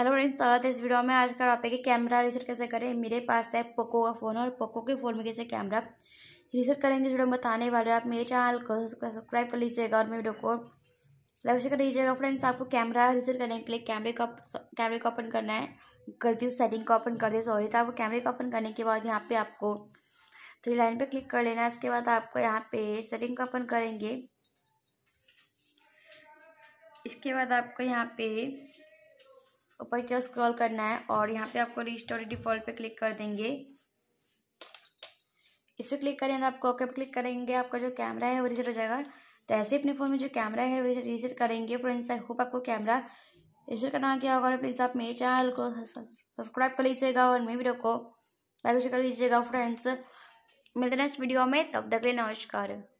hello friends स्वागत है इस वीडियो में आज कल आप एक कैमरा रिसर्च कैसे करें मेरे पास है पोको का फ़ोन और पोको के फ़ोन में कैसे कैमरा रिसर्च करेंगे वीडियो में बताने वाले आप मेरे चैनल को सब्सक्राइब कर लीजिएगा और मेरे वीडियो को लाइक कर लीजिएगा फ्रेंड्स आपको कैमरा रिसर्च करने के लिए कैमरे का कैमरे का ओपन करना है गलती से सेटिंग का ओपन कर दिया सॉरी तो आपको कैमरे का ओपन करने के बाद यहाँ पर आपको थ्री लाइन पर क्लिक कर लेना है इसके बाद आपको यहाँ पे सेटिंग का ओपन करेंगे इसके बाद आपको यहाँ पे ऊपर की ओर स्क्रॉल करना है और यहाँ पे आपको रिस्टोरी डिफॉल्ट पे क्लिक कर देंगे इस पर क्लिक करेंगे आपको ओके पर क्लिक करेंगे आपका जो कैमरा है वो रीसेट हो जाएगा तो ऐसे अपने फ़ोन में जो कैमरा है वो रीसेट करेंगे फ्रेंड्स आई होप आपको कैमरा रीसेट करना क्या होगा प्लीज़ आप मेरे चैनल को सब्सक्राइब कर लीजिएगा और मेरे वीडियो को लाइक कर लीजिएगा फ्रेंड्स मिलते नेक्स्ट वीडियो में तब तक ले नमस्कार